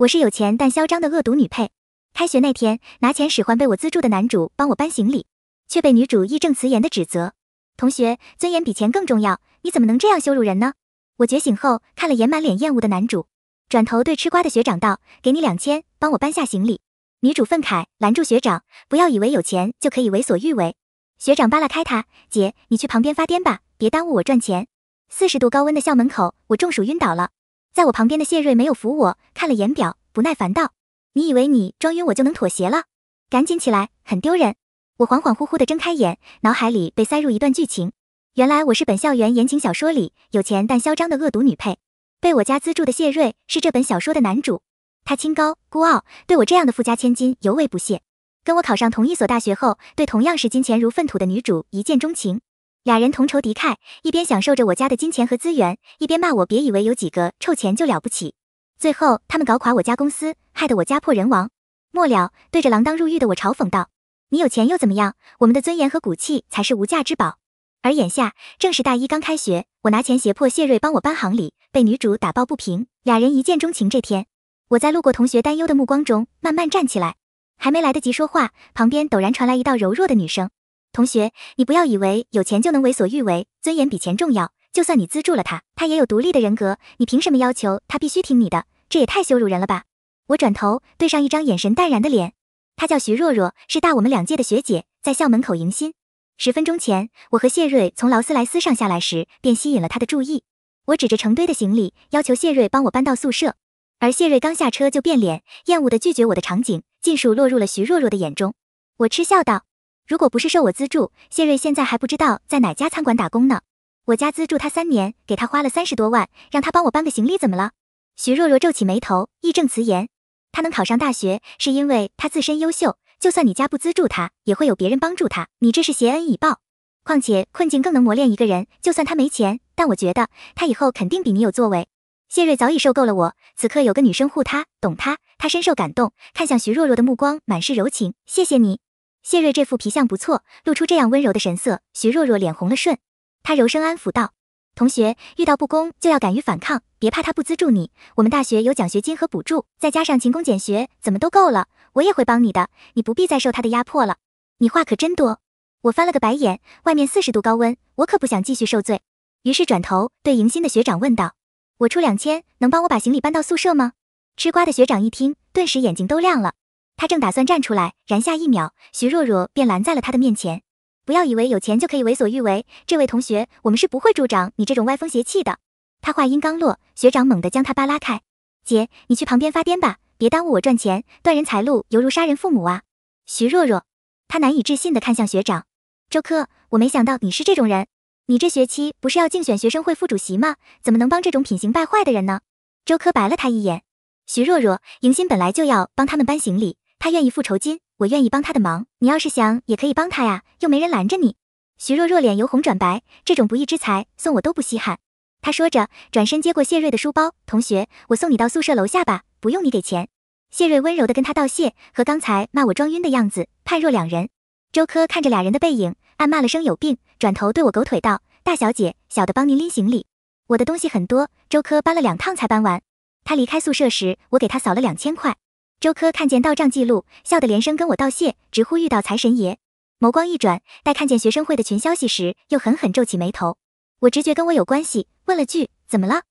我是有钱但嚣张的恶毒女配。开学那天，拿钱使唤被我资助的男主帮我搬行李，却被女主义正辞严的指责：“同学，尊严比钱更重要，你怎么能这样羞辱人呢？”我觉醒后看了眼满脸厌恶的男主，转头对吃瓜的学长道：“给你两千，帮我搬下行李。”女主愤慨拦住学长：“不要以为有钱就可以为所欲为。”学长扒拉开他：“姐，你去旁边发癫吧，别耽误我赚钱。”四十度高温的校门口，我中暑晕倒了。在我旁边的谢瑞没有扶我，看了眼表，不耐烦道：“你以为你装晕我就能妥协了？赶紧起来，很丢人。”我恍恍惚惚的睁开眼，脑海里被塞入一段剧情。原来我是本校园言情小说里有钱但嚣张的恶毒女配，被我家资助的谢瑞是这本小说的男主，他清高孤傲，对我这样的富家千金尤为不屑。跟我考上同一所大学后，对同样是金钱如粪土的女主一见钟情。俩人同仇敌忾，一边享受着我家的金钱和资源，一边骂我别以为有几个臭钱就了不起。最后他们搞垮我家公司，害得我家破人亡。末了，对着锒铛入狱的我嘲讽道：“你有钱又怎么样？我们的尊严和骨气才是无价之宝。”而眼下正是大一刚开学，我拿钱胁迫谢瑞帮我搬行李，被女主打抱不平，俩人一见钟情。这天，我在路过同学担忧的目光中慢慢站起来，还没来得及说话，旁边陡然传来一道柔弱的女声。同学，你不要以为有钱就能为所欲为，尊严比钱重要。就算你资助了他，他也有独立的人格，你凭什么要求他必须听你的？这也太羞辱人了吧！我转头对上一张眼神淡然的脸，她叫徐若若，是大我们两届的学姐，在校门口迎新。十分钟前，我和谢瑞从劳斯莱斯上下来时，便吸引了她的注意。我指着成堆的行李，要求谢瑞帮我搬到宿舍，而谢瑞刚下车就变脸，厌恶地拒绝我的场景，尽数落入了徐若若的眼中。我嗤笑道。如果不是受我资助，谢瑞现在还不知道在哪家餐馆打工呢。我家资助他三年，给他花了三十多万，让他帮我搬个行李，怎么了？徐若若皱起眉头，义正辞严。他能考上大学，是因为他自身优秀。就算你家不资助他，也会有别人帮助他。你这是挟恩以报。况且困境更能磨练一个人。就算他没钱，但我觉得他以后肯定比你有作为。谢瑞早已受够了我，此刻有个女生护他、懂他，他深受感动，看向徐若若的目光满是柔情。谢谢你。谢瑞这副皮相不错，露出这样温柔的神色，徐若若脸红了。顺，他柔声安抚道：“同学遇到不公就要敢于反抗，别怕他不资助你。我们大学有奖学金和补助，再加上勤工俭学，怎么都够了。我也会帮你的，你不必再受他的压迫了。”你话可真多，我翻了个白眼。外面四十度高温，我可不想继续受罪。于是转头对迎新的学长问道：“我出两千，能帮我把行李搬到宿舍吗？”吃瓜的学长一听，顿时眼睛都亮了。他正打算站出来，然下一秒，徐若若便拦在了他的面前。不要以为有钱就可以为所欲为，这位同学，我们是不会助长你这种歪风邪气的。他话音刚落，学长猛地将他扒拉开。姐，你去旁边发癫吧，别耽误我赚钱，断人财路犹如杀人父母啊！徐若若，他难以置信地看向学长周科，我没想到你是这种人，你这学期不是要竞选学生会副主席吗？怎么能帮这种品行败坏的人呢？周科白了他一眼。徐若若，迎新本来就要帮他们搬行李。他愿意付酬金，我愿意帮他的忙。你要是想，也可以帮他呀，又没人拦着你。徐若若脸由红转白，这种不义之财送我都不稀罕。她说着，转身接过谢瑞的书包。同学，我送你到宿舍楼下吧，不用你给钱。谢瑞温柔的跟他道谢，和刚才骂我装晕的样子判若两人。周科看着俩人的背影，暗骂了声有病，转头对我狗腿道：“大小姐，小的帮您拎行李。”我的东西很多，周科搬了两趟才搬完。他离开宿舍时，我给他扫了两千块。周科看见到账记录，笑得连声跟我道谢，直呼遇到财神爷。眸光一转，待看见学生会的群消息时，又狠狠皱起眉头。我直觉跟我有关系，问了句怎么了。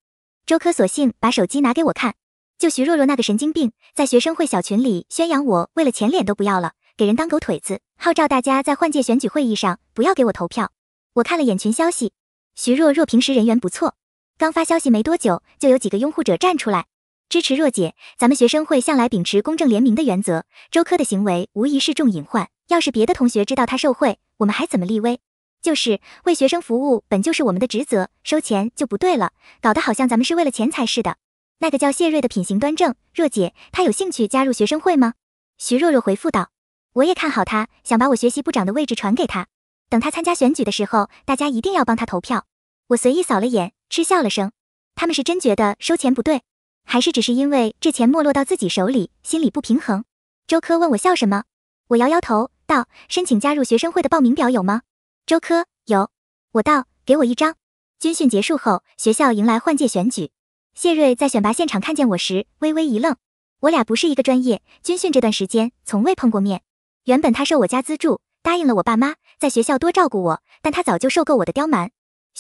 周科索性把手机拿给我看，就徐若若那个神经病，在学生会小群里宣扬我为了钱脸都不要了，给人当狗腿子，号召大家在换届选举会议上不要给我投票。我看了眼群消息，徐若若平时人缘不错，刚发消息没多久，就有几个拥护者站出来。支持若姐，咱们学生会向来秉持公正廉明的原则。周科的行为无疑是重隐患，要是别的同学知道他受贿，我们还怎么立威？就是为学生服务本就是我们的职责，收钱就不对了，搞得好像咱们是为了钱财似的。那个叫谢瑞的品行端正，若姐，他有兴趣加入学生会吗？徐若若回复道：“我也看好他，想把我学习部长的位置传给他，等他参加选举的时候，大家一定要帮他投票。”我随意扫了眼，嗤笑了声，他们是真觉得收钱不对。还是只是因为这钱没落到自己手里，心里不平衡。周科问我笑什么，我摇摇头道：“申请加入学生会的报名表有吗？”周科有，我道：“给我一张。军训结束后，学校迎来换届选举。谢瑞在选拔现场看见我时，微微一愣。我俩不是一个专业，军训这段时间从未碰过面。原本他受我家资助，答应了我爸妈，在学校多照顾我，但他早就受够我的刁蛮。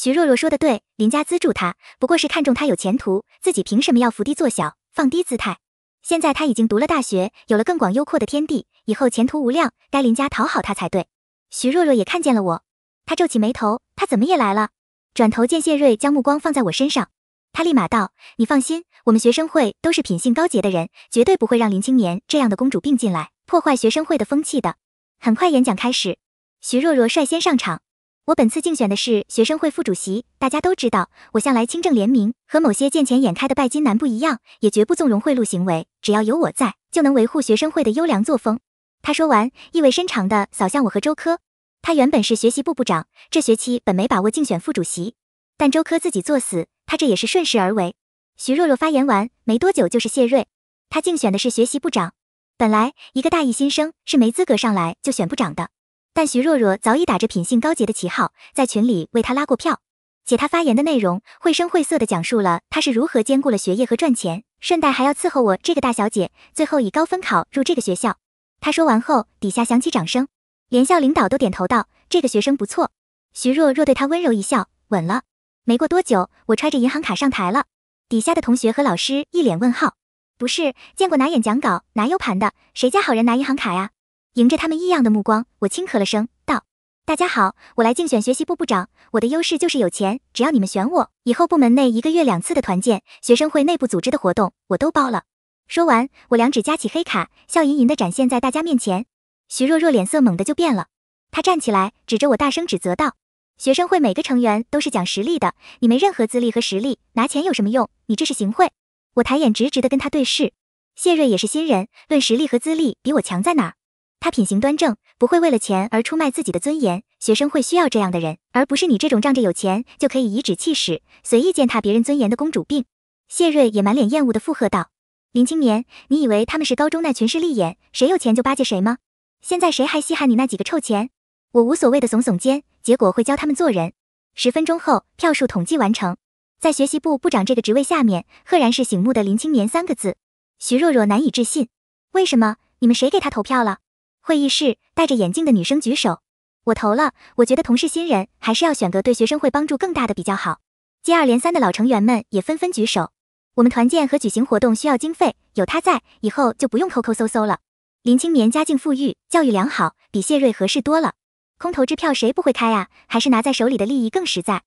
徐若若说的对，林家资助他不过是看中他有前途，自己凭什么要伏低做小，放低姿态？现在他已经读了大学，有了更广优阔的天地，以后前途无量，该林家讨好他才对。徐若若也看见了我，她皱起眉头，她怎么也来了？转头见谢瑞将目光放在我身上，他立马道：“你放心，我们学生会都是品性高洁的人，绝对不会让林青年这样的公主病进来破坏学生会的风气的。”很快演讲开始，徐若若率先上场。我本次竞选的是学生会副主席，大家都知道，我向来清正廉明，和某些见钱眼开的拜金男不一样，也绝不纵容贿赂行为。只要有我在，就能维护学生会的优良作风。他说完，意味深长地扫向我和周科。他原本是学习部部长，这学期本没把握竞选副主席，但周科自己作死，他这也是顺势而为。徐若若发言完没多久，就是谢瑞，他竞选的是学习部长。本来一个大一新生是没资格上来就选部长的。但徐若若早已打着品性高洁的旗号，在群里为他拉过票，且他发言的内容绘声绘色地讲述了他是如何兼顾了学业和赚钱，顺带还要伺候我这个大小姐。最后以高分考入这个学校。他说完后，底下响起掌声，连校领导都点头道：“这个学生不错。”徐若若对他温柔一笑，稳了。没过多久，我揣着银行卡上台了，底下的同学和老师一脸问号：“不是见过拿演讲稿、拿 U 盘的，谁家好人拿银行卡呀？”迎着他们异样的目光，我轻咳了声，道：“大家好，我来竞选学习部部长。我的优势就是有钱，只要你们选我，以后部门内一个月两次的团建，学生会内部组织的活动，我都包了。”说完，我两指夹起黑卡，笑吟吟地展现在大家面前。徐若若脸色猛地就变了，她站起来，指着我大声指责道：“学生会每个成员都是讲实力的，你没任何资历和实力，拿钱有什么用？你这是行贿！”我抬眼直直的跟她对视。谢瑞也是新人，论实力和资历，比我强在哪儿？他品行端正，不会为了钱而出卖自己的尊严。学生会需要这样的人，而不是你这种仗着有钱就可以颐指气使、随意践踏别人尊严的公主病。谢瑞也满脸厌恶的附和道：“林青年，你以为他们是高中那群势利眼，谁有钱就巴结谁吗？现在谁还稀罕你那几个臭钱？”我无所谓的耸耸肩，结果会教他们做人。十分钟后，票数统计完成，在学习部部长这个职位下面，赫然是醒目的林青年三个字。徐若若难以置信：“为什么？你们谁给他投票了？”会议室戴着眼镜的女生举手，我投了。我觉得同事新人还是要选个对学生会帮助更大的比较好。接二连三的老成员们也纷纷举手。我们团建和举行活动需要经费，有他在，以后就不用抠抠搜搜了。林青年家境富裕，教育良好，比谢瑞合适多了。空头支票谁不会开啊？还是拿在手里的利益更实在。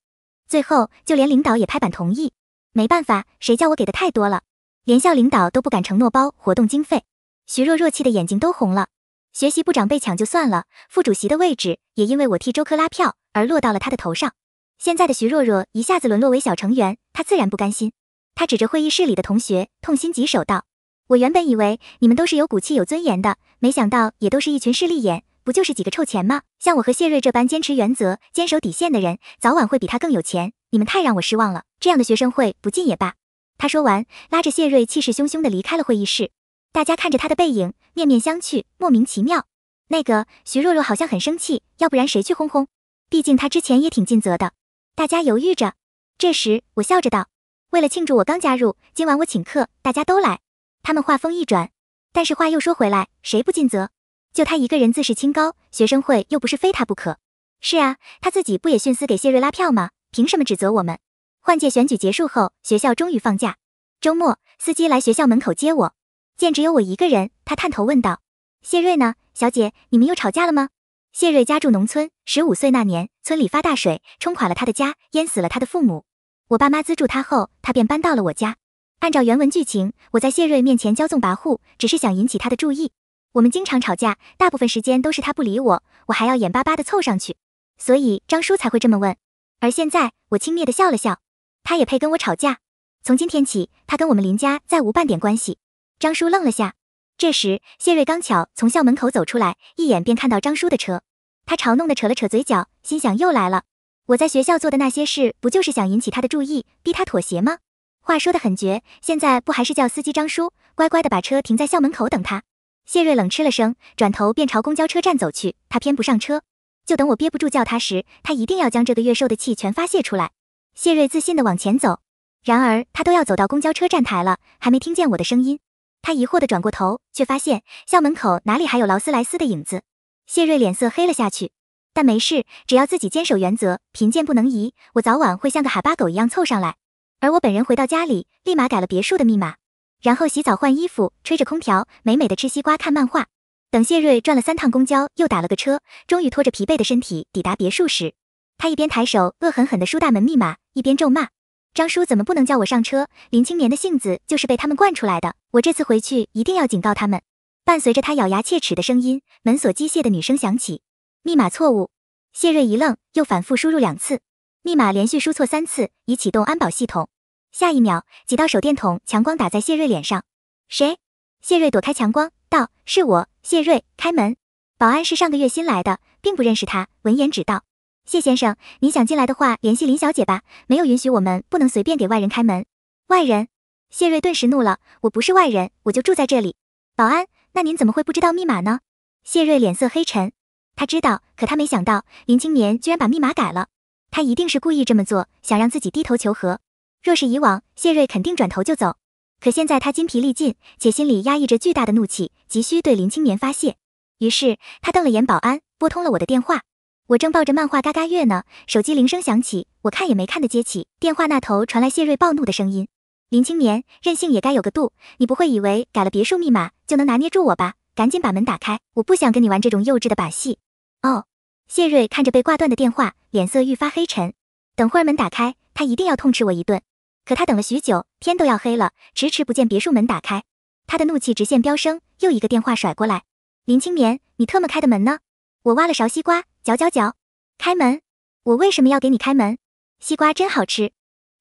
最后，就连领导也拍板同意。没办法，谁叫我给的太多了，连校领导都不敢承诺包活动经费。徐若若气的眼睛都红了。学习部长被抢就算了，副主席的位置也因为我替周科拉票而落到了他的头上。现在的徐若若一下子沦落为小成员，她自然不甘心。她指着会议室里的同学，痛心疾首道：“我原本以为你们都是有骨气、有尊严的，没想到也都是一群势利眼。不就是几个臭钱吗？像我和谢瑞这般坚持原则、坚守底线的人，早晚会比他更有钱。你们太让我失望了，这样的学生会不进也罢。”他说完，拉着谢瑞，气势汹汹地离开了会议室。大家看着他的背影，面面相觑，莫名其妙。那个徐若若好像很生气，要不然谁去轰轰？毕竟他之前也挺尽责的。大家犹豫着。这时我笑着道：“为了庆祝我刚加入，今晚我请客，大家都来。”他们话锋一转，但是话又说回来，谁不尽责？就他一个人自视清高，学生会又不是非他不可。是啊，他自己不也徇私给谢瑞拉票吗？凭什么指责我们？换届选举结束后，学校终于放假。周末，司机来学校门口接我。见只有我一个人，他探头问道：“谢瑞呢，小姐？你们又吵架了吗？”谢瑞家住农村，十五岁那年，村里发大水，冲垮了他的家，淹死了他的父母。我爸妈资助他后，他便搬到了我家。按照原文剧情，我在谢瑞面前骄纵跋扈，只是想引起他的注意。我们经常吵架，大部分时间都是他不理我，我还要眼巴巴的凑上去，所以张叔才会这么问。而现在，我轻蔑的笑了笑，他也配跟我吵架？从今天起，他跟我们林家再无半点关系。张叔愣了下，这时谢瑞刚巧从校门口走出来，一眼便看到张叔的车，他嘲弄的扯了扯嘴角，心想又来了，我在学校做的那些事，不就是想引起他的注意，逼他妥协吗？话说的很绝，现在不还是叫司机张叔乖乖的把车停在校门口等他？谢瑞冷吃了声，转头便朝公交车站走去，他偏不上车，就等我憋不住叫他时，他一定要将这个月受的气全发泄出来。谢瑞自信的往前走，然而他都要走到公交车站台了，还没听见我的声音。他疑惑地转过头，却发现校门口哪里还有劳斯莱斯的影子。谢瑞脸色黑了下去，但没事，只要自己坚守原则，贫贱不能移，我早晚会像个哈巴狗一样凑上来。而我本人回到家里，立马改了别墅的密码，然后洗澡、换衣服、吹着空调，美美的吃西瓜、看漫画。等谢瑞转了三趟公交，又打了个车，终于拖着疲惫的身体抵达别墅时，他一边抬手恶狠狠地输大门密码，一边咒骂。张叔怎么不能叫我上车？林青年的性子就是被他们惯出来的。我这次回去一定要警告他们。伴随着他咬牙切齿的声音，门锁机械的女声响起，密码错误。谢瑞一愣，又反复输入两次，密码连续输错三次，已启动安保系统。下一秒，几道手电筒强光打在谢瑞脸上。谁？谢瑞躲开强光，道：“是我，谢瑞。”开门。保安是上个月新来的，并不认识他。闻言，指道。谢先生，你想进来的话，联系林小姐吧。没有允许，我们不能随便给外人开门。外人，谢瑞顿时怒了。我不是外人，我就住在这里。保安，那您怎么会不知道密码呢？谢瑞脸色黑沉，他知道，可他没想到林青年居然把密码改了。他一定是故意这么做，想让自己低头求和。若是以往，谢瑞肯定转头就走。可现在他筋疲力尽，且心里压抑着巨大的怒气，急需对林青年发泄。于是他瞪了眼保安，拨通了我的电话。我正抱着漫画嘎嘎乐呢，手机铃声响起，我看也没看的接起，电话那头传来谢瑞暴怒的声音：“林青年，任性也该有个度，你不会以为改了别墅密码就能拿捏住我吧？赶紧把门打开，我不想跟你玩这种幼稚的把戏。”哦，谢瑞看着被挂断的电话，脸色愈发黑沉。等会儿门打开，他一定要痛斥我一顿。可他等了许久，天都要黑了，迟迟不见别墅门打开，他的怒气直线飙升，又一个电话甩过来：“林青年，你特么开的门呢？”我挖了勺西瓜。嚼嚼嚼，开门！我为什么要给你开门？西瓜真好吃。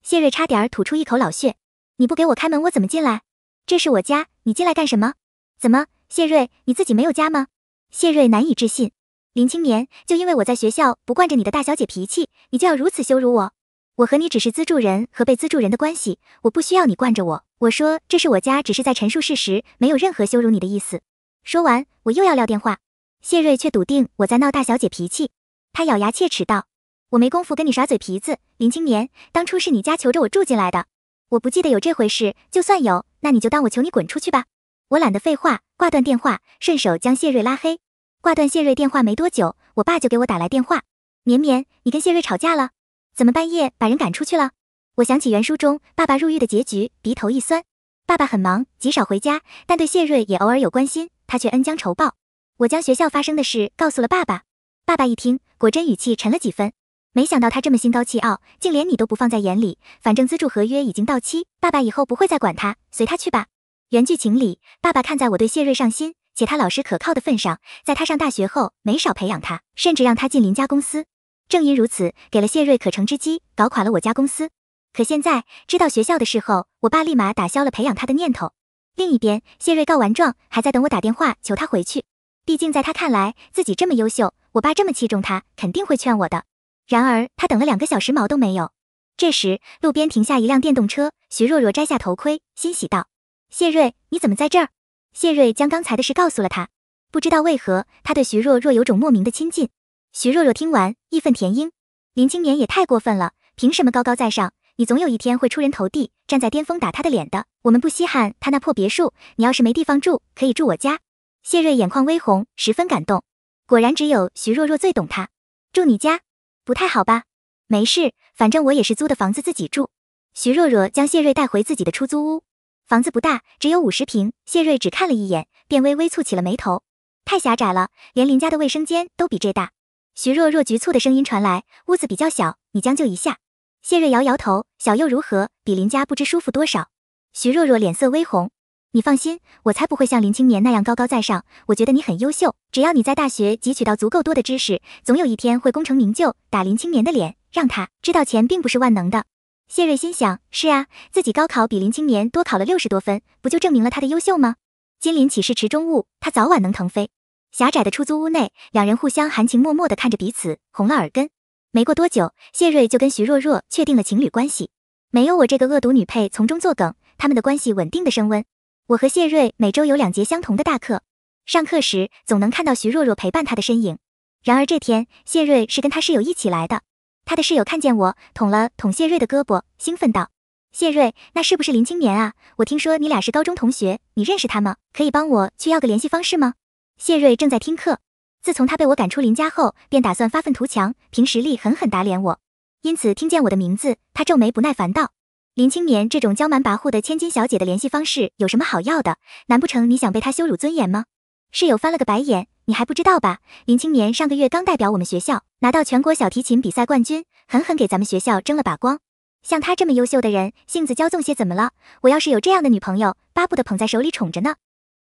谢瑞差点吐出一口老血。你不给我开门，我怎么进来？这是我家，你进来干什么？怎么，谢瑞，你自己没有家吗？谢瑞难以置信。林青年，就因为我在学校不惯着你的大小姐脾气，你就要如此羞辱我？我和你只是资助人和被资助人的关系，我不需要你惯着我。我说这是我家，只是在陈述事实，没有任何羞辱你的意思。说完，我又要撂电话。谢瑞却笃定我在闹大小姐脾气，他咬牙切齿道：“我没工夫跟你耍嘴皮子，林青年，当初是你家求着我住进来的，我不记得有这回事。就算有，那你就当我求你滚出去吧。”我懒得废话，挂断电话，顺手将谢瑞拉黑。挂断谢瑞电话没多久，我爸就给我打来电话：“绵绵，你跟谢瑞吵架了？怎么半夜把人赶出去了？”我想起原书中爸爸入狱的结局，鼻头一酸。爸爸很忙，极少回家，但对谢瑞也偶尔有关心，他却恩将仇报。我将学校发生的事告诉了爸爸，爸爸一听，果真语气沉了几分。没想到他这么心高气傲，竟连你都不放在眼里。反正资助合约已经到期，爸爸以后不会再管他，随他去吧。原剧情里，爸爸看在我对谢瑞上心，且他老实可靠的份上，在他上大学后没少培养他，甚至让他进林家公司。正因如此，给了谢瑞可乘之机，搞垮了我家公司。可现在知道学校的事后，我爸立马打消了培养他的念头。另一边，谢瑞告完状，还在等我打电话求他回去。毕竟，在他看来，自己这么优秀，我爸这么器重他，肯定会劝我的。然而，他等了两个小时，毛都没有。这时，路边停下一辆电动车，徐若若摘下头盔，欣喜道：“谢瑞，你怎么在这儿？”谢瑞将刚才的事告诉了他。不知道为何，他对徐若若有种莫名的亲近。徐若若听完，义愤填膺：“林青年也太过分了，凭什么高高在上？你总有一天会出人头地，站在巅峰打他的脸的。我们不稀罕他那破别墅，你要是没地方住，可以住我家。”谢瑞眼眶微红，十分感动。果然，只有徐若若最懂他。住你家不太好吧？没事，反正我也是租的房子自己住。徐若若将谢瑞带回自己的出租屋，房子不大，只有五十平。谢瑞只看了一眼，便微微蹙起了眉头，太狭窄了，连林家的卫生间都比这大。徐若若局促的声音传来，屋子比较小，你将就一下。谢瑞摇摇头，小又如何，比林家不知舒服多少。徐若若脸色微红。你放心，我才不会像林青年那样高高在上。我觉得你很优秀，只要你在大学汲取到足够多的知识，总有一天会功成名就，打林青年的脸，让他知道钱并不是万能的。谢瑞心想：是啊，自己高考比林青年多考了六十多分，不就证明了他的优秀吗？金林岂是池中物，他早晚能腾飞。狭窄的出租屋内，两人互相含情脉脉的看着彼此，红了耳根。没过多久，谢瑞就跟徐若若确定了情侣关系。没有我这个恶毒女配从中作梗，他们的关系稳定的升温。我和谢瑞每周有两节相同的大课，上课时总能看到徐若若陪伴他的身影。然而这天，谢瑞是跟他室友一起来的。他的室友看见我，捅了捅谢瑞的胳膊，兴奋道：“谢瑞，那是不是林青年啊？我听说你俩是高中同学，你认识他吗？可以帮我去要个联系方式吗？”谢瑞正在听课，自从他被我赶出林家后，便打算发愤图强，凭实力狠狠打脸我，因此听见我的名字，他皱眉不耐烦道。林青年这种娇蛮跋扈的千金小姐的联系方式有什么好要的？难不成你想被她羞辱尊严吗？室友翻了个白眼，你还不知道吧？林青年上个月刚代表我们学校拿到全国小提琴比赛冠军，狠狠给咱们学校争了把光。像他这么优秀的人，性子骄纵些怎么了？我要是有这样的女朋友，巴不得捧在手里宠着呢。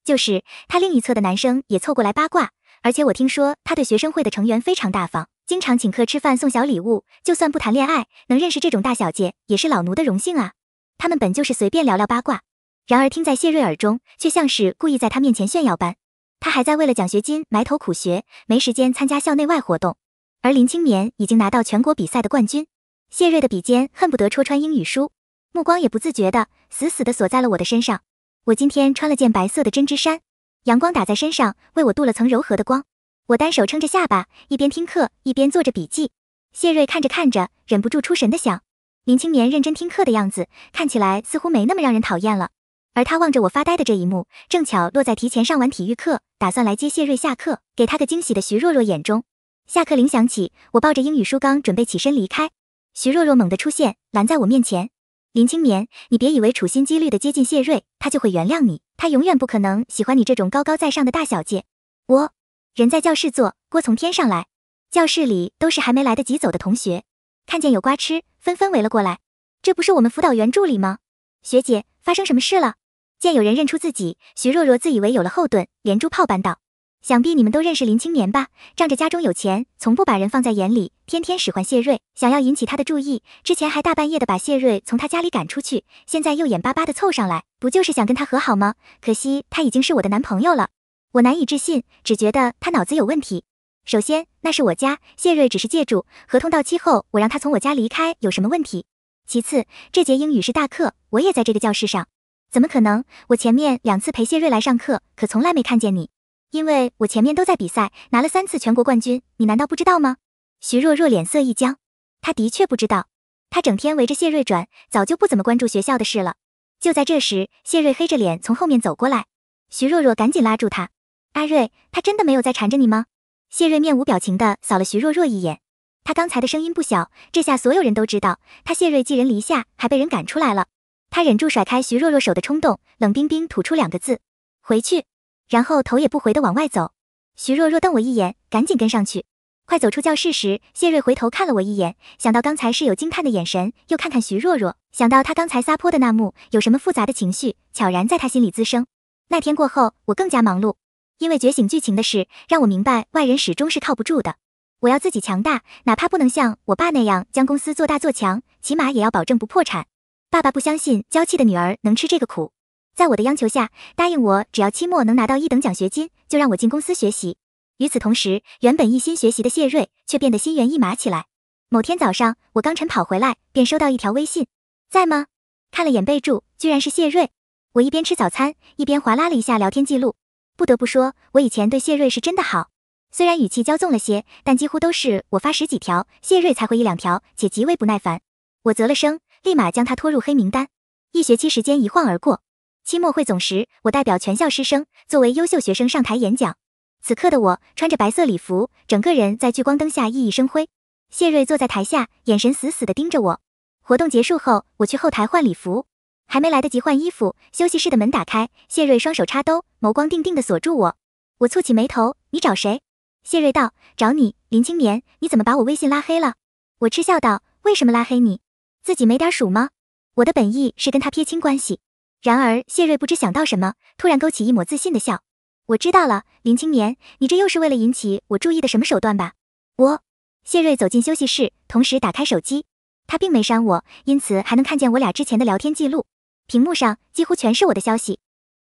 就是他另一侧的男生也凑过来八卦，而且我听说他对学生会的成员非常大方。经常请客吃饭送小礼物，就算不谈恋爱，能认识这种大小姐也是老奴的荣幸啊。他们本就是随便聊聊八卦，然而听在谢瑞耳中，却像是故意在他面前炫耀般。他还在为了奖学金埋头苦学，没时间参加校内外活动，而林青棉已经拿到全国比赛的冠军。谢瑞的笔尖恨不得戳穿英语书，目光也不自觉的死死的锁在了我的身上。我今天穿了件白色的针织衫，阳光打在身上，为我镀了层柔和的光。我单手撑着下巴，一边听课一边做着笔记。谢瑞看着看着，忍不住出神的想，林青年认真听课的样子，看起来似乎没那么让人讨厌了。而他望着我发呆的这一幕，正巧落在提前上完体育课，打算来接谢瑞下课，给他个惊喜的徐若若眼中。下课铃响起，我抱着英语书刚准备起身离开，徐若若猛地出现，拦在我面前。林青年，你别以为处心积虑的接近谢瑞，他就会原谅你。他永远不可能喜欢你这种高高在上的大小姐。我。人在教室坐，锅从天上来。教室里都是还没来得及走的同学，看见有瓜吃，纷纷围了过来。这不是我们辅导员助理吗？学姐，发生什么事了？见有人认出自己，徐若若自以为有了后盾，连珠炮般道：“想必你们都认识林青年吧？仗着家中有钱，从不把人放在眼里，天天使唤谢瑞。想要引起他的注意，之前还大半夜的把谢瑞从他家里赶出去，现在又眼巴巴的凑上来，不就是想跟他和好吗？可惜他已经是我的男朋友了。”我难以置信，只觉得他脑子有问题。首先，那是我家，谢瑞只是借住，合同到期后我让他从我家离开，有什么问题？其次，这节英语是大课，我也在这个教室上，怎么可能？我前面两次陪谢瑞来上课，可从来没看见你，因为我前面都在比赛，拿了三次全国冠军，你难道不知道吗？徐若若脸色一僵，她的确不知道，她整天围着谢瑞转，早就不怎么关注学校的事了。就在这时，谢瑞黑着脸从后面走过来，徐若若赶紧拉住他。阿瑞，他真的没有在缠着你吗？谢瑞面无表情地扫了徐若若一眼，他刚才的声音不小，这下所有人都知道他谢瑞寄人篱下，还被人赶出来了。他忍住甩开徐若若手的冲动，冷冰冰吐出两个字：“回去。”然后头也不回地往外走。徐若若瞪我一眼，赶紧跟上去。快走出教室时，谢瑞回头看了我一眼，想到刚才是有惊叹的眼神，又看看徐若若，想到他刚才撒泼的那幕，有什么复杂的情绪悄然在他心里滋生。那天过后，我更加忙碌。因为觉醒剧情的事，让我明白外人始终是靠不住的。我要自己强大，哪怕不能像我爸那样将公司做大做强，起码也要保证不破产。爸爸不相信娇气的女儿能吃这个苦，在我的央求下，答应我只要期末能拿到一等奖学金，就让我进公司学习。与此同时，原本一心学习的谢瑞却变得心猿意马起来。某天早上，我刚晨跑回来，便收到一条微信，在吗？看了眼备注，居然是谢瑞。我一边吃早餐，一边划拉了一下聊天记录。不得不说，我以前对谢瑞是真的好。虽然语气骄纵了些，但几乎都是我发十几条，谢瑞才回一两条，且极为不耐烦。我啧了声，立马将他拖入黑名单。一学期时间一晃而过，期末汇总时，我代表全校师生作为优秀学生上台演讲。此刻的我穿着白色礼服，整个人在聚光灯下熠熠生辉。谢瑞坐在台下，眼神死死地盯着我。活动结束后，我去后台换礼服。还没来得及换衣服，休息室的门打开，谢瑞双手插兜，眸光定定地锁住我。我蹙起眉头：“你找谁？”谢瑞道：“找你，林青年，你怎么把我微信拉黑了？”我嗤笑道：“为什么拉黑你？自己没点数吗？”我的本意是跟他撇清关系，然而谢瑞不知想到什么，突然勾起一抹自信的笑：“我知道了，林青年，你这又是为了引起我注意的什么手段吧？”我，谢瑞走进休息室，同时打开手机，他并没删我，因此还能看见我俩之前的聊天记录。屏幕上几乎全是我的消息，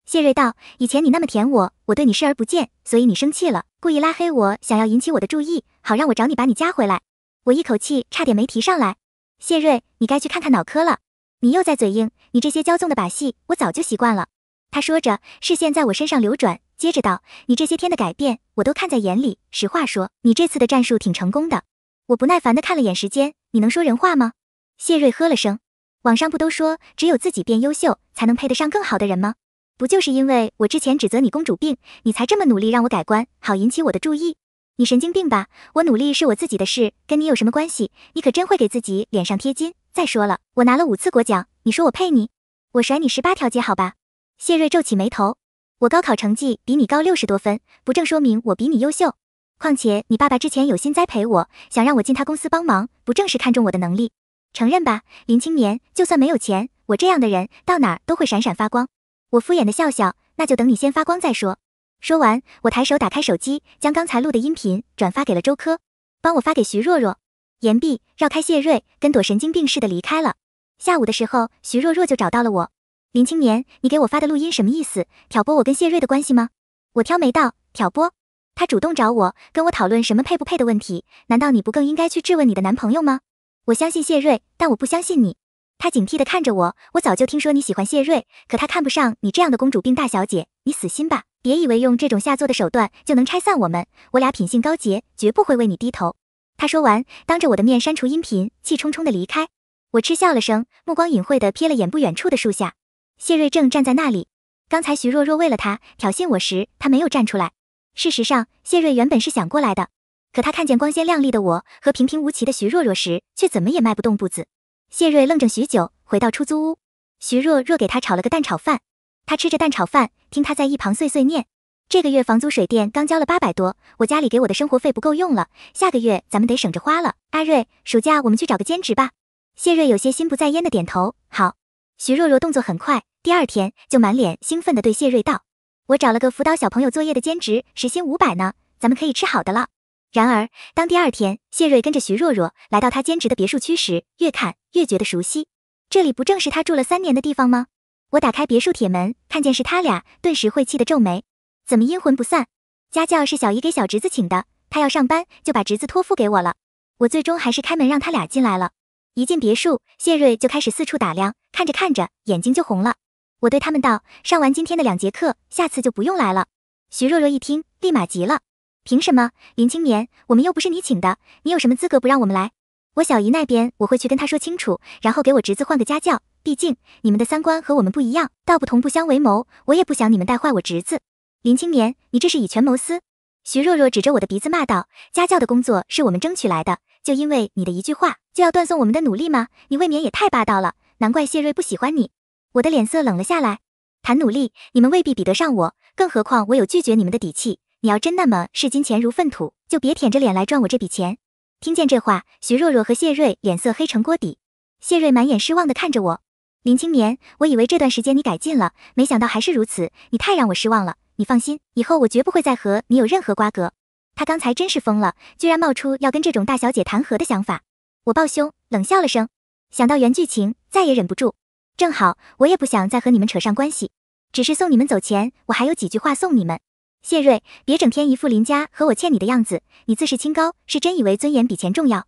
谢瑞道。以前你那么舔我，我对你视而不见，所以你生气了，故意拉黑我，想要引起我的注意，好让我找你把你加回来。我一口气差点没提上来。谢瑞，你该去看看脑科了。你又在嘴硬，你这些骄纵的把戏，我早就习惯了。他说着，视线在我身上流转，接着道：你这些天的改变，我都看在眼里。实话说，你这次的战术挺成功的。我不耐烦地看了眼时间，你能说人话吗？谢瑞呵了声。网上不都说，只有自己变优秀，才能配得上更好的人吗？不就是因为我之前指责你公主病，你才这么努力让我改观，好引起我的注意？你神经病吧！我努力是我自己的事，跟你有什么关系？你可真会给自己脸上贴金。再说了，我拿了五次国奖，你说我配你？我甩你十八条街，好吧？谢瑞皱起眉头，我高考成绩比你高六十多分，不正说明我比你优秀？况且你爸爸之前有心栽培我，想让我进他公司帮忙，不正是看中我的能力？承认吧，林青年，就算没有钱，我这样的人到哪儿都会闪闪发光。我敷衍的笑笑，那就等你先发光再说。说完，我抬手打开手机，将刚才录的音频转发给了周科，帮我发给徐若若。言毕，绕开谢瑞，跟躲神经病似的离开了。下午的时候，徐若若就找到了我，林青年，你给我发的录音什么意思？挑拨我跟谢瑞的关系吗？我挑眉道，挑拨？他主动找我，跟我讨论什么配不配的问题，难道你不更应该去质问你的男朋友吗？我相信谢瑞，但我不相信你。他警惕地看着我。我早就听说你喜欢谢瑞，可他看不上你这样的公主病大小姐。你死心吧，别以为用这种下作的手段就能拆散我们。我俩品性高洁，绝不会为你低头。他说完，当着我的面删除音频，气冲冲地离开。我嗤笑了声，目光隐晦地瞥了眼不远处的树下，谢瑞正站在那里。刚才徐若若为了他挑衅我时，他没有站出来。事实上，谢瑞原本是想过来的。可他看见光鲜亮丽的我和平平无奇的徐若若时，却怎么也迈不动步子。谢瑞愣怔许久，回到出租屋，徐若若给他炒了个蛋炒饭。他吃着蛋炒饭，听他在一旁碎碎念：“这个月房租水电刚交了八百多，我家里给我的生活费不够用了，下个月咱们得省着花了。”阿瑞，暑假我们去找个兼职吧。谢瑞有些心不在焉的点头：“好。”徐若若动作很快，第二天就满脸兴奋的对谢瑞道：“我找了个辅导小朋友作业的兼职，时薪五百呢，咱们可以吃好的了。”然而，当第二天谢瑞跟着徐若若来到他兼职的别墅区时，越看越觉得熟悉，这里不正是他住了三年的地方吗？我打开别墅铁门，看见是他俩，顿时晦气的皱眉，怎么阴魂不散？家教是小姨给小侄子请的，他要上班就把侄子托付给我了。我最终还是开门让他俩进来了。一进别墅，谢瑞就开始四处打量，看着看着眼睛就红了。我对他们道：上完今天的两节课，下次就不用来了。徐若若一听，立马急了。凭什么，林青年？我们又不是你请的，你有什么资格不让我们来？我小姨那边我会去跟她说清楚，然后给我侄子换个家教。毕竟你们的三观和我们不一样，道不同不相为谋。我也不想你们带坏我侄子。林青年，你这是以权谋私！徐若若指着我的鼻子骂道：“家教的工作是我们争取来的，就因为你的一句话，就要断送我们的努力吗？你未免也太霸道了！难怪谢瑞不喜欢你。”我的脸色冷了下来。谈努力，你们未必比得上我，更何况我有拒绝你们的底气。你要真那么视金钱如粪土，就别舔着脸来赚我这笔钱。听见这话，徐若若和谢瑞脸色黑成锅底，谢瑞满眼失望的看着我。林青年，我以为这段时间你改进了，没想到还是如此，你太让我失望了。你放心，以后我绝不会再和你有任何瓜葛。他刚才真是疯了，居然冒出要跟这种大小姐谈和的想法。我抱胸冷笑了声，想到原剧情，再也忍不住。正好，我也不想再和你们扯上关系，只是送你们走前，我还有几句话送你们。谢瑞，别整天一副林家和我欠你的样子。你自视清高，是真以为尊严比钱重要？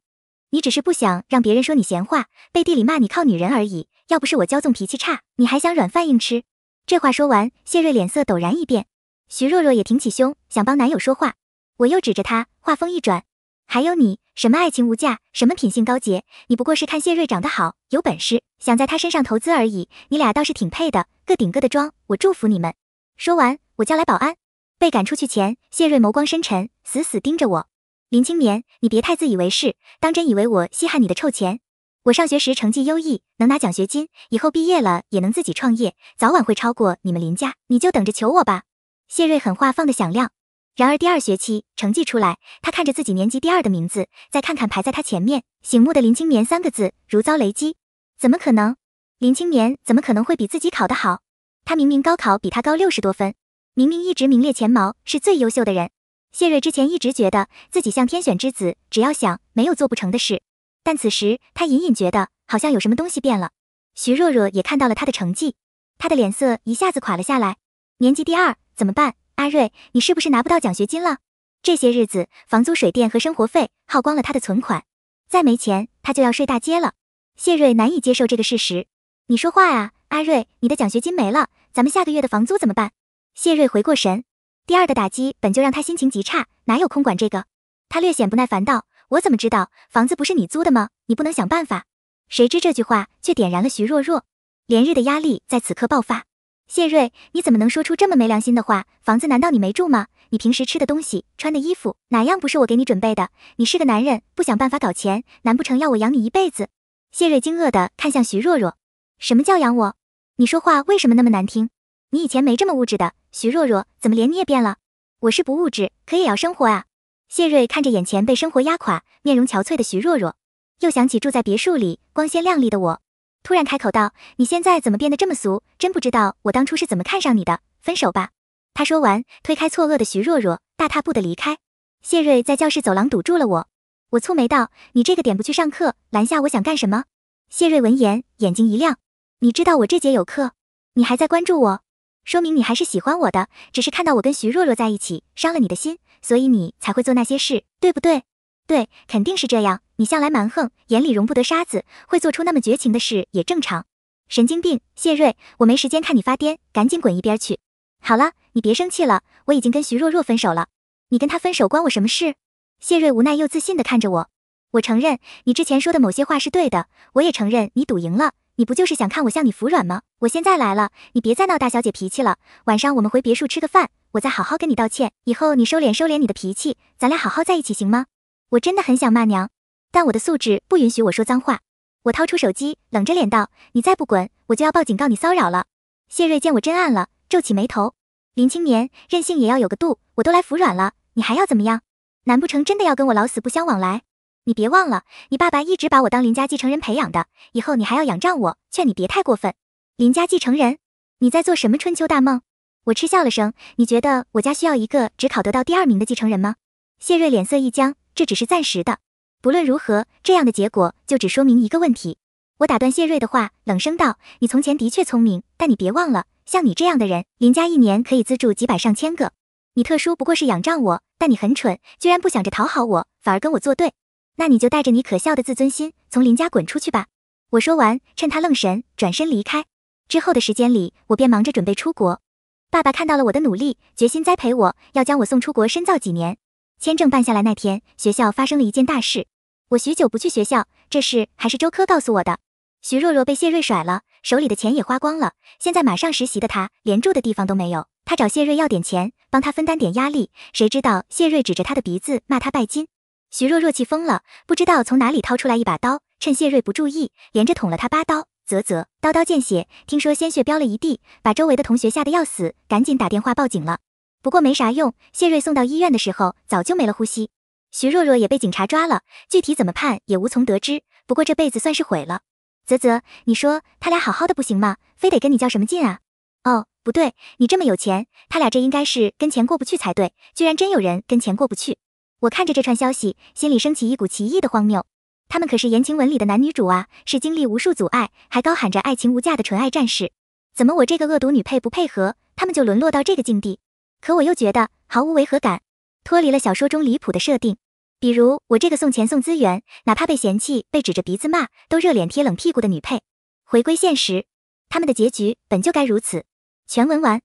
你只是不想让别人说你闲话，背地里骂你靠女人而已。要不是我骄纵脾气差，你还想软饭硬吃？这话说完，谢瑞脸色陡然一变，徐若若也挺起胸，想帮男友说话。我又指着他，话锋一转，还有你，什么爱情无价，什么品性高洁，你不过是看谢瑞长得好，有本事，想在他身上投资而已。你俩倒是挺配的，各顶各的装，我祝福你们。说完，我叫来保安。被赶出去前，谢瑞眸光深沉，死死盯着我。林青年，你别太自以为是，当真以为我稀罕你的臭钱？我上学时成绩优异，能拿奖学金，以后毕业了也能自己创业，早晚会超过你们林家，你就等着求我吧！谢瑞狠话放得响亮。然而第二学期成绩出来，他看着自己年级第二的名字，再看看排在他前面醒目的林青年三个字，如遭雷击。怎么可能？林青年怎么可能会比自己考得好？他明明高考比他高六十多分。明明一直名列前茅，是最优秀的人。谢瑞之前一直觉得自己像天选之子，只要想，没有做不成的事。但此时他隐隐觉得，好像有什么东西变了。徐若若也看到了他的成绩，他的脸色一下子垮了下来。年级第二，怎么办？阿瑞，你是不是拿不到奖学金了？这些日子，房租、水电和生活费耗光了他的存款，再没钱，他就要睡大街了。谢瑞难以接受这个事实。你说话啊，阿瑞，你的奖学金没了，咱们下个月的房租怎么办？谢瑞回过神，第二的打击本就让他心情极差，哪有空管这个？他略显不耐烦道：“我怎么知道？房子不是你租的吗？你不能想办法？”谁知这句话却点燃了徐若若，连日的压力在此刻爆发。谢瑞，你怎么能说出这么没良心的话？房子难道你没住吗？你平时吃的东西、穿的衣服，哪样不是我给你准备的？你是个男人，不想办法搞钱，难不成要我养你一辈子？谢瑞惊愕地看向徐若若：“什么叫养我？你说话为什么那么难听？你以前没这么物质的。”徐若若，怎么连你也变了？我是不物质，可也要生活啊！谢瑞看着眼前被生活压垮、面容憔悴的徐若若，又想起住在别墅里光鲜亮丽的我，突然开口道：“你现在怎么变得这么俗？真不知道我当初是怎么看上你的。分手吧！”他说完，推开错愕的徐若若，大踏步的离开。谢瑞在教室走廊堵住了我，我蹙眉道：“你这个点不去上课，拦下我想干什么？”谢瑞闻言，眼睛一亮：“你知道我这节有课，你还在关注我？”说明你还是喜欢我的，只是看到我跟徐若若在一起，伤了你的心，所以你才会做那些事，对不对？对，肯定是这样。你向来蛮横，眼里容不得沙子，会做出那么绝情的事也正常。神经病，谢瑞，我没时间看你发癫，赶紧滚一边去。好了，你别生气了，我已经跟徐若若分手了。你跟他分手关我什么事？谢瑞无奈又自信地看着我。我承认你之前说的某些话是对的，我也承认你赌赢了。你不就是想看我向你服软吗？我现在来了，你别再闹大小姐脾气了。晚上我们回别墅吃个饭，我再好好跟你道歉。以后你收敛收敛你的脾气，咱俩好好在一起，行吗？我真的很想骂娘，但我的素质不允许我说脏话。我掏出手机，冷着脸道：“你再不滚，我就要报警告你骚扰了。”谢瑞见我真按了，皱起眉头。林青年，任性也要有个度。我都来服软了，你还要怎么样？难不成真的要跟我老死不相往来？你别忘了，你爸爸一直把我当林家继承人培养的，以后你还要仰仗我，劝你别太过分。林家继承人，你在做什么春秋大梦？我嗤笑了声，你觉得我家需要一个只考得到第二名的继承人吗？谢瑞脸色一僵，这只是暂时的。不论如何，这样的结果就只说明一个问题。我打断谢瑞的话，冷声道：你从前的确聪明，但你别忘了，像你这样的人，林家一年可以资助几百上千个。你特殊不过是仰仗我，但你很蠢，居然不想着讨好我，反而跟我作对。那你就带着你可笑的自尊心从林家滚出去吧！我说完，趁他愣神，转身离开。之后的时间里，我便忙着准备出国。爸爸看到了我的努力，决心栽培我，要将我送出国深造几年。签证办下来那天，学校发生了一件大事。我许久不去学校，这事还是周科告诉我的。徐若若被谢瑞甩了，手里的钱也花光了，现在马上实习的她连住的地方都没有。她找谢瑞要点钱，帮他分担点压力，谁知道谢瑞指着她的鼻子骂她拜金。徐若若气疯了，不知道从哪里掏出来一把刀，趁谢瑞不注意，连着捅了他八刀。啧啧，刀刀见血，听说鲜血飙了一地，把周围的同学吓得要死，赶紧打电话报警了。不过没啥用，谢瑞送到医院的时候早就没了呼吸。徐若若也被警察抓了，具体怎么判也无从得知。不过这辈子算是毁了。啧啧，你说他俩好好的不行吗？非得跟你较什么劲啊？哦，不对，你这么有钱，他俩这应该是跟钱过不去才对。居然真有人跟钱过不去。我看着这串消息，心里升起一股奇异的荒谬。他们可是言情文里的男女主啊，是经历无数阻碍，还高喊着爱情无价的纯爱战士。怎么我这个恶毒女配不配合，他们就沦落到这个境地？可我又觉得毫无违和感，脱离了小说中离谱的设定。比如我这个送钱送资源，哪怕被嫌弃被指着鼻子骂，都热脸贴冷屁股的女配，回归现实，他们的结局本就该如此。全文完。